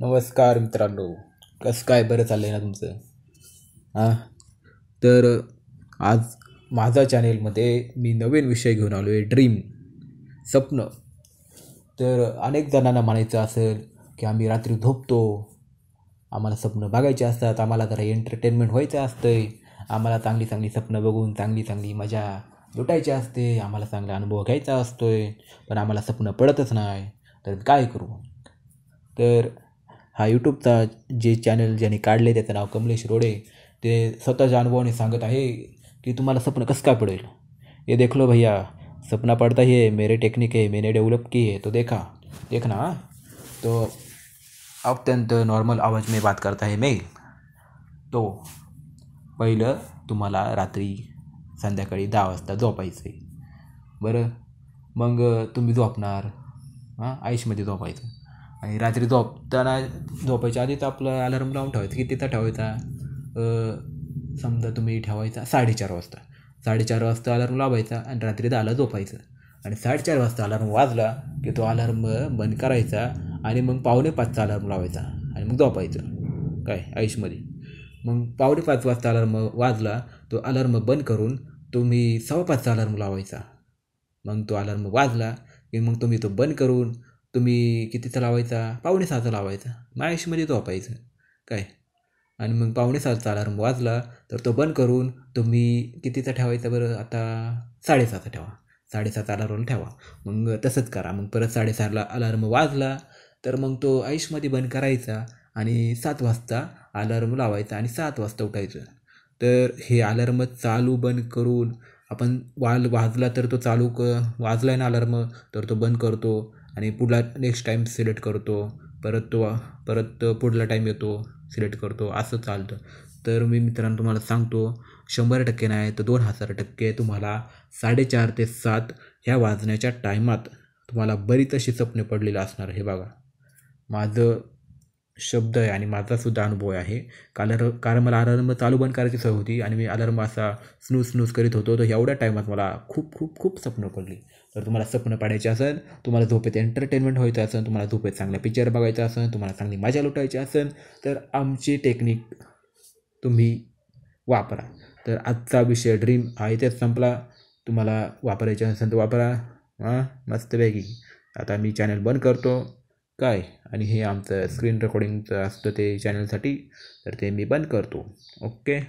नमस्कार मित्रांनो कसं काय बरं चाललं आहे ना तुमचं हां तर आज माझा चॅनेलमध्ये मी नवीन विषय घेऊन आलो आहे ड्रीम स्वप्न तर अनेक जणांना म्हणायचं असेल की आम्ही रात्री झोपतो आम्हाला स्वप्न बघायचे असतात आम्हाला जरा एंटरटेनमेंट व्हायचं आहे आम्हाला चांगली चांगली स्वप्न बघून चांगली चांगली मजा लुटायची असते आम्हाला चांगला अनुभव घ्यायचा आहे पण आम्हाला स्वप्न पडतच नाही तर काय करू तर हा यूट्यूबचा जे चॅनल ज्याने काढले त्याचं नाव कमलेश रोडे ते स्वतःच्या अनुभवाने सांगत आहे की तुम्हाला स्वप्न कसं काय पडेल ये देखलो भैया सपना पड़ता हे मेरे टेक्निक आहे मेने डेव्हलप की आहे तो देखा ना तो अत्यंत नॉर्मल आवाज मी बात करता है मेल तो पहिलं तुम्हाला रात्री संध्याकाळी दहा वाजता झोपायचं आहे बरं मग तुम्ही झोपणार हां आयुषमध्ये झोपायचं आणि रात्री झोपताना झोपायच्या तर आपला अलार्म लावून ठेवायचा तिथं ठेवायचा समजा तुम्ही ठेवायचा साडेचार वाजता साडेचार वाजता अलार्म लावायचा आणि रात्री दहाला झोपायचं आणि साडेचार वाजता अलार्म वाजला की तो अलार्म बंद करायचा आणि मग पावणे पाचचा अलार्म लावायचा आणि मग झोपायचं काय आयुषमध्ये मग पावणे पाच वाजता अलार्म वाजला तो अलार्म बंद करून तुम्ही सव्वा पाचचा अलार्म लावायचा मग तो अलार्म वाजला की मग तुम्ही तो बंद करून तुम्ही कितीचा लावायचा पावणे सहाचा लावायचा तो झोपायचं काय आणि मग पावणे सहाचा अलार्म वाजला तर तो बंद करून तुम्ही कितीचा ठेवायचा बरं आता साडेसहाचा ठेवा साडेसात अलार्म ठेवा मग तसंच करा मग परत साडेसहाला अलार्म वाजला तर मग तो आयुषमध्ये बंद करायचा आणि सात वाजता अलार्म लावायचा आणि सात वाजता उठायचं तर हे अलार्म चालू बंद करून आपण वाल वाजला तर तो चालू क वाजला आहे ना अलार्म तर तो बंद करतो आणि पुढला नेक्स्ट टाईम सिलेक्ट करतो परत तो परत पुढला टाईम येतो सिलेक्ट करतो असं चालतं तर मी मित्रांनो तुम्हाला सांगतो शंभर टक्के नाही तर दोन हजार टक्के तुम्हाला साडेचार ते सात ह्या वाजण्याच्या टायमात तुम्हाला बरीच अशी स्वप्ने पडलेलं असणार हे बघा माझं शब्द आहे आणि माझासुद्धा अनुभव आहे कालर कारण मला अलार्म चालू बंद करायची सवय होती आणि मी अलार्म असा स्नूज स्नूज करीत होतो तर एवढ्या टायमात मला खूप खूप खूप स्वप्न पडली तर तुम्हाला स्वप्न पाडायचे असेल तुम्हाला झोपेत एंटरटेनमेंट व्हायचं असेल तुम्हाला झोपेत चांगला पिक्चर बघायचं असेल तुम्हाला चांगली मजा लुटायची असेल तर आमची टेक्निक तुम्ही वापरा तर आजचा विषय ड्रीम हा इथेच संपला तुम्हाला वापरायचे असेल तर वापरा हां मस्तपैकी आता मी चॅनल बंद करतो काय आणि हे आमचं स्क्रीन रेकॉर्डिंगचं असतं ते चॅनलसाठी तर ते मी बंद करतो ओके